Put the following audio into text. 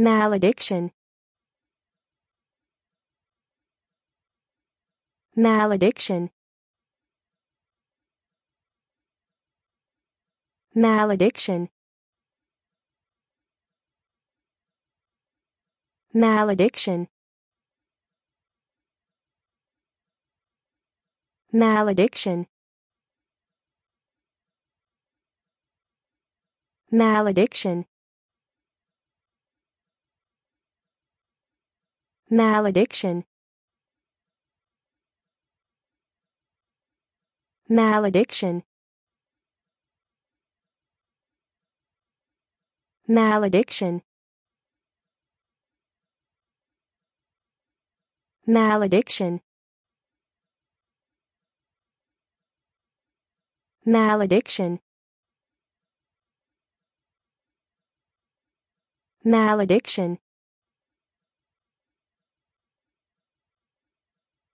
Malediction Malediction Malediction Malediction Malediction Malediction Malediction Malediction Malediction Malediction Malediction Malediction